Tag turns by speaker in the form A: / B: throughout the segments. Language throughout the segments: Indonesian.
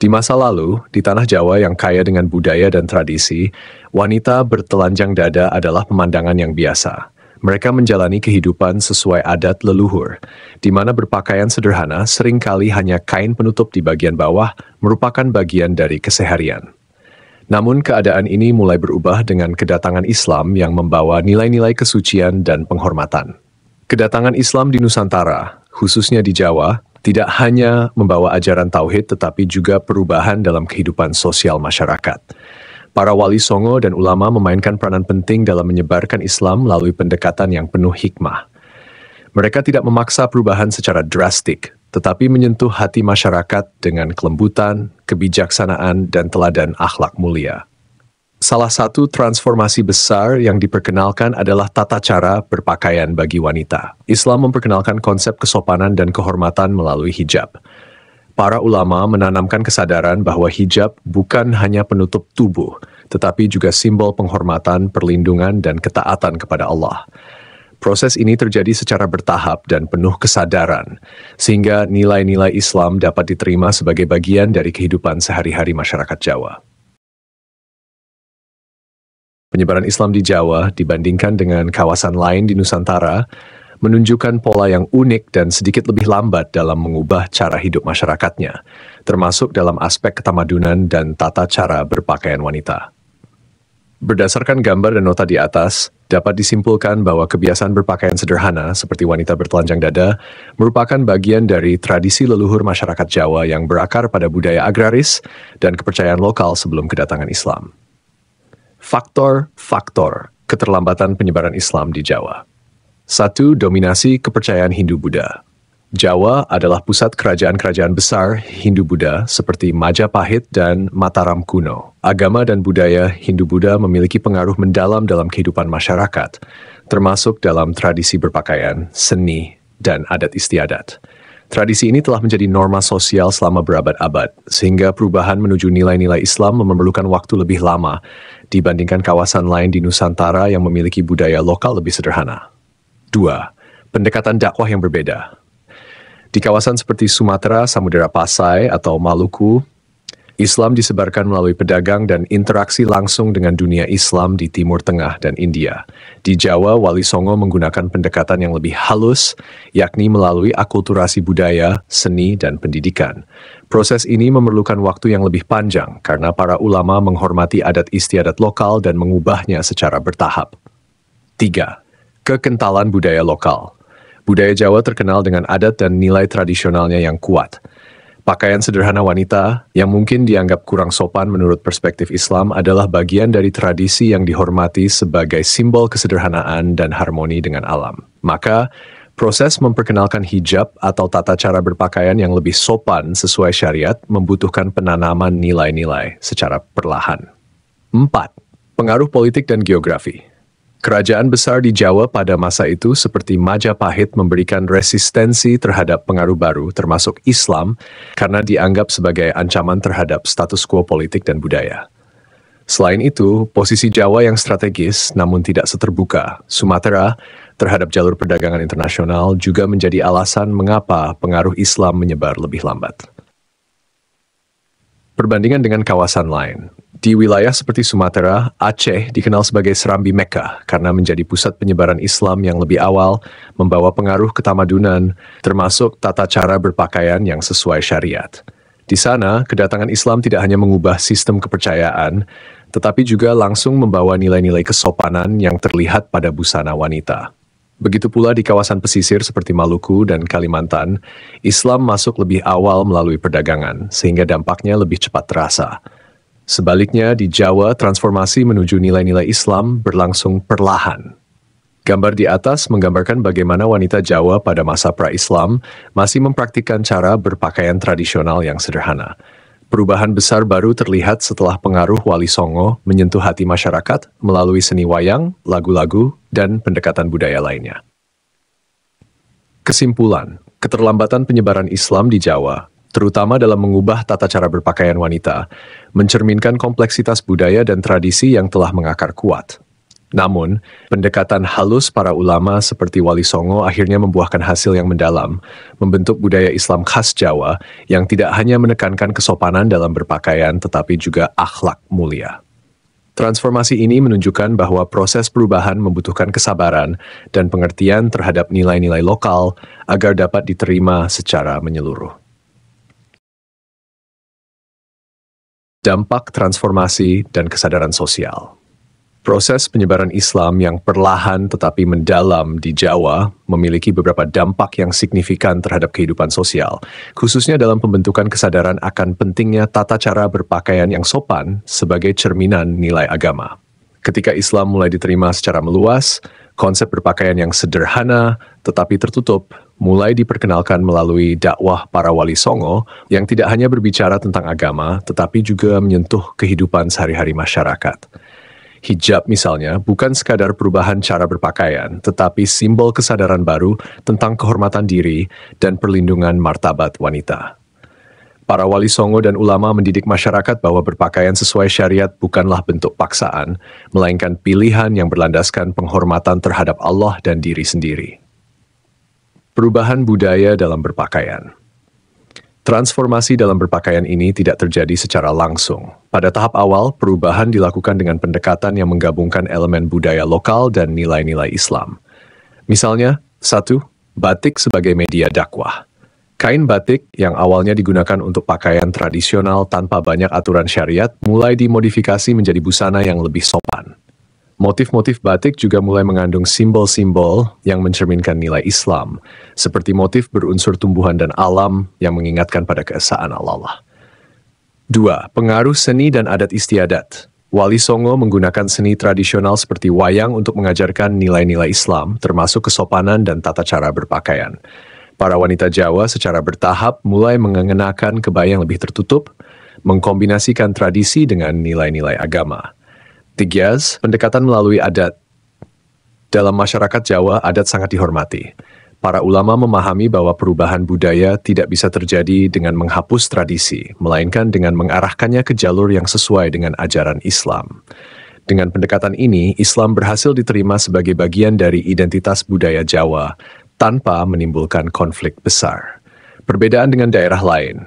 A: Di masa lalu, di tanah Jawa yang kaya dengan budaya dan tradisi, wanita bertelanjang dada adalah pemandangan yang biasa. Mereka menjalani kehidupan sesuai adat leluhur, di mana berpakaian sederhana seringkali hanya kain penutup di bagian bawah merupakan bagian dari keseharian. Namun keadaan ini mulai berubah dengan kedatangan Islam yang membawa nilai-nilai kesucian dan penghormatan. Kedatangan Islam di Nusantara, khususnya di Jawa, tidak hanya membawa ajaran tauhid tetapi juga perubahan dalam kehidupan sosial masyarakat. Para wali songo dan ulama memainkan peranan penting dalam menyebarkan Islam melalui pendekatan yang penuh hikmah. Mereka tidak memaksa perubahan secara drastik, tetapi menyentuh hati masyarakat dengan kelembutan, kebijaksanaan, dan teladan akhlak mulia. Salah satu transformasi besar yang diperkenalkan adalah tata cara berpakaian bagi wanita. Islam memperkenalkan konsep kesopanan dan kehormatan melalui hijab. Para ulama menanamkan kesadaran bahwa hijab bukan hanya penutup tubuh, tetapi juga simbol penghormatan, perlindungan, dan ketaatan kepada Allah. Proses ini terjadi secara bertahap dan penuh kesadaran, sehingga nilai-nilai Islam dapat diterima sebagai bagian dari kehidupan sehari-hari masyarakat Jawa. Penyebaran Islam di Jawa dibandingkan dengan kawasan lain di Nusantara menunjukkan pola yang unik dan sedikit lebih lambat dalam mengubah cara hidup masyarakatnya, termasuk dalam aspek ketamadunan dan tata cara berpakaian wanita. Berdasarkan gambar dan nota di atas, dapat disimpulkan bahwa kebiasaan berpakaian sederhana seperti wanita bertelanjang dada merupakan bagian dari tradisi leluhur masyarakat Jawa yang berakar pada budaya agraris dan kepercayaan lokal sebelum kedatangan Islam. Faktor-faktor keterlambatan penyebaran Islam di Jawa. satu, Dominasi kepercayaan Hindu-Buddha Jawa adalah pusat kerajaan-kerajaan besar Hindu-Buddha seperti Majapahit dan Mataram kuno. Agama dan budaya Hindu-Buddha memiliki pengaruh mendalam dalam kehidupan masyarakat, termasuk dalam tradisi berpakaian, seni, dan adat istiadat. Tradisi ini telah menjadi norma sosial selama berabad-abad, sehingga perubahan menuju nilai-nilai Islam memerlukan waktu lebih lama dibandingkan kawasan lain di Nusantara yang memiliki budaya lokal lebih sederhana. 2. Pendekatan dakwah yang berbeda. Di kawasan seperti Sumatera, Samudera Pasai, atau Maluku, Islam disebarkan melalui pedagang dan interaksi langsung dengan dunia Islam di Timur Tengah dan India. Di Jawa, Wali Songo menggunakan pendekatan yang lebih halus, yakni melalui akulturasi budaya, seni, dan pendidikan. Proses ini memerlukan waktu yang lebih panjang karena para ulama menghormati adat istiadat lokal dan mengubahnya secara bertahap. 3. Kekentalan budaya lokal Budaya Jawa terkenal dengan adat dan nilai tradisionalnya yang kuat. Pakaian sederhana wanita yang mungkin dianggap kurang sopan menurut perspektif Islam adalah bagian dari tradisi yang dihormati sebagai simbol kesederhanaan dan harmoni dengan alam. Maka, proses memperkenalkan hijab atau tata cara berpakaian yang lebih sopan sesuai syariat membutuhkan penanaman nilai-nilai secara perlahan. 4. Pengaruh politik dan geografi. Kerajaan besar di Jawa pada masa itu seperti Majapahit memberikan resistensi terhadap pengaruh baru termasuk Islam karena dianggap sebagai ancaman terhadap status quo politik dan budaya. Selain itu, posisi Jawa yang strategis namun tidak seterbuka, Sumatera, terhadap jalur perdagangan internasional juga menjadi alasan mengapa pengaruh Islam menyebar lebih lambat. Perbandingan dengan kawasan lain, di wilayah seperti Sumatera, Aceh dikenal sebagai Serambi Mekah karena menjadi pusat penyebaran Islam yang lebih awal, membawa pengaruh ke tamadunan, termasuk tata cara berpakaian yang sesuai syariat. Di sana, kedatangan Islam tidak hanya mengubah sistem kepercayaan, tetapi juga langsung membawa nilai-nilai kesopanan yang terlihat pada busana wanita. Begitu pula di kawasan pesisir seperti Maluku dan Kalimantan, Islam masuk lebih awal melalui perdagangan, sehingga dampaknya lebih cepat terasa. Sebaliknya, di Jawa, transformasi menuju nilai-nilai Islam berlangsung perlahan. Gambar di atas menggambarkan bagaimana wanita Jawa pada masa pra-Islam masih mempraktikkan cara berpakaian tradisional yang sederhana. Perubahan besar baru terlihat setelah pengaruh Wali Songo menyentuh hati masyarakat melalui seni wayang, lagu-lagu, dan pendekatan budaya lainnya. Kesimpulan, keterlambatan penyebaran Islam di Jawa terutama dalam mengubah tata cara berpakaian wanita, mencerminkan kompleksitas budaya dan tradisi yang telah mengakar kuat. Namun, pendekatan halus para ulama seperti Wali Songo akhirnya membuahkan hasil yang mendalam, membentuk budaya Islam khas Jawa yang tidak hanya menekankan kesopanan dalam berpakaian tetapi juga akhlak mulia. Transformasi ini menunjukkan bahwa proses perubahan membutuhkan kesabaran dan pengertian terhadap nilai-nilai lokal agar dapat diterima secara menyeluruh. dampak transformasi dan kesadaran sosial. Proses penyebaran Islam yang perlahan tetapi mendalam di Jawa memiliki beberapa dampak yang signifikan terhadap kehidupan sosial, khususnya dalam pembentukan kesadaran akan pentingnya tata cara berpakaian yang sopan sebagai cerminan nilai agama. Ketika Islam mulai diterima secara meluas, konsep berpakaian yang sederhana tetapi tertutup mulai diperkenalkan melalui dakwah para wali songo yang tidak hanya berbicara tentang agama tetapi juga menyentuh kehidupan sehari-hari masyarakat. Hijab misalnya bukan sekadar perubahan cara berpakaian, tetapi simbol kesadaran baru tentang kehormatan diri dan perlindungan martabat wanita. Para wali songo dan ulama mendidik masyarakat bahwa berpakaian sesuai syariat bukanlah bentuk paksaan, melainkan pilihan yang berlandaskan penghormatan terhadap Allah dan diri sendiri. Perubahan budaya dalam berpakaian Transformasi dalam berpakaian ini tidak terjadi secara langsung. Pada tahap awal, perubahan dilakukan dengan pendekatan yang menggabungkan elemen budaya lokal dan nilai-nilai Islam. Misalnya, satu, batik sebagai media dakwah. Kain batik yang awalnya digunakan untuk pakaian tradisional tanpa banyak aturan syariat mulai dimodifikasi menjadi busana yang lebih sopan. Motif-motif batik juga mulai mengandung simbol-simbol yang mencerminkan nilai Islam, seperti motif berunsur tumbuhan dan alam yang mengingatkan pada keesaan Allah. 2. Pengaruh seni dan adat istiadat. Wali Songo menggunakan seni tradisional seperti wayang untuk mengajarkan nilai-nilai Islam, termasuk kesopanan dan tata cara berpakaian. Para wanita Jawa secara bertahap mulai mengenakan kebaya yang lebih tertutup, mengkombinasikan tradisi dengan nilai-nilai agama. Tiga, pendekatan melalui adat. Dalam masyarakat Jawa, adat sangat dihormati. Para ulama memahami bahwa perubahan budaya tidak bisa terjadi dengan menghapus tradisi, melainkan dengan mengarahkannya ke jalur yang sesuai dengan ajaran Islam. Dengan pendekatan ini, Islam berhasil diterima sebagai bagian dari identitas budaya Jawa, tanpa menimbulkan konflik besar. Perbedaan dengan daerah lain,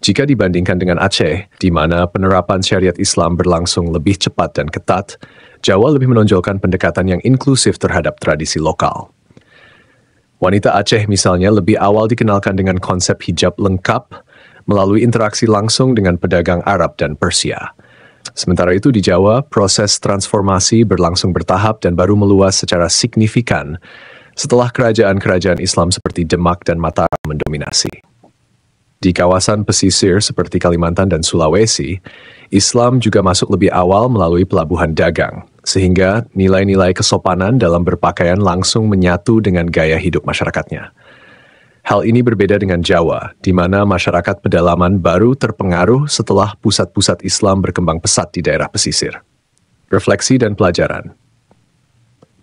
A: jika dibandingkan dengan Aceh, di mana penerapan syariat Islam berlangsung lebih cepat dan ketat, Jawa lebih menonjolkan pendekatan yang inklusif terhadap tradisi lokal. Wanita Aceh misalnya lebih awal dikenalkan dengan konsep hijab lengkap melalui interaksi langsung dengan pedagang Arab dan Persia. Sementara itu di Jawa, proses transformasi berlangsung bertahap dan baru meluas secara signifikan setelah kerajaan-kerajaan Islam seperti Demak dan Mataram mendominasi. Di kawasan pesisir seperti Kalimantan dan Sulawesi, Islam juga masuk lebih awal melalui pelabuhan dagang, sehingga nilai-nilai kesopanan dalam berpakaian langsung menyatu dengan gaya hidup masyarakatnya. Hal ini berbeda dengan Jawa, di mana masyarakat pedalaman baru terpengaruh setelah pusat-pusat Islam berkembang pesat di daerah pesisir. Refleksi dan pelajaran.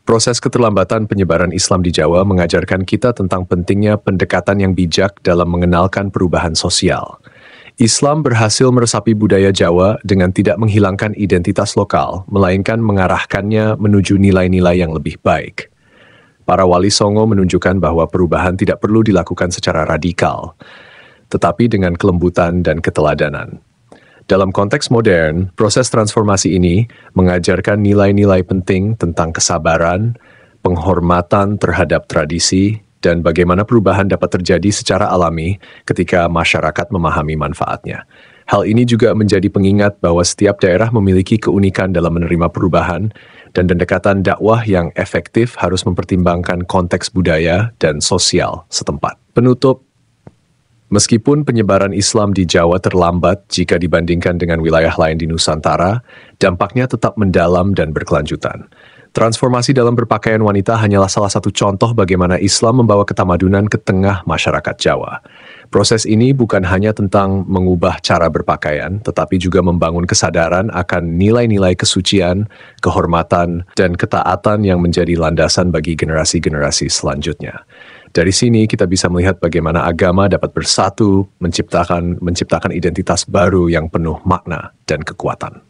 A: Proses keterlambatan penyebaran Islam di Jawa mengajarkan kita tentang pentingnya pendekatan yang bijak dalam mengenalkan perubahan sosial. Islam berhasil meresapi budaya Jawa dengan tidak menghilangkan identitas lokal, melainkan mengarahkannya menuju nilai-nilai yang lebih baik. Para wali Songo menunjukkan bahwa perubahan tidak perlu dilakukan secara radikal, tetapi dengan kelembutan dan keteladanan. Dalam konteks modern, proses transformasi ini mengajarkan nilai-nilai penting tentang kesabaran, penghormatan terhadap tradisi, dan bagaimana perubahan dapat terjadi secara alami ketika masyarakat memahami manfaatnya. Hal ini juga menjadi pengingat bahwa setiap daerah memiliki keunikan dalam menerima perubahan, dan pendekatan dakwah yang efektif harus mempertimbangkan konteks budaya dan sosial setempat. Penutup Meskipun penyebaran Islam di Jawa terlambat jika dibandingkan dengan wilayah lain di Nusantara, dampaknya tetap mendalam dan berkelanjutan. Transformasi dalam berpakaian wanita hanyalah salah satu contoh bagaimana Islam membawa ketamadunan ke tengah masyarakat Jawa. Proses ini bukan hanya tentang mengubah cara berpakaian, tetapi juga membangun kesadaran akan nilai-nilai kesucian, kehormatan, dan ketaatan yang menjadi landasan bagi generasi-generasi selanjutnya. Dari sini kita bisa melihat bagaimana agama dapat bersatu, menciptakan menciptakan identitas baru yang penuh makna dan kekuatan.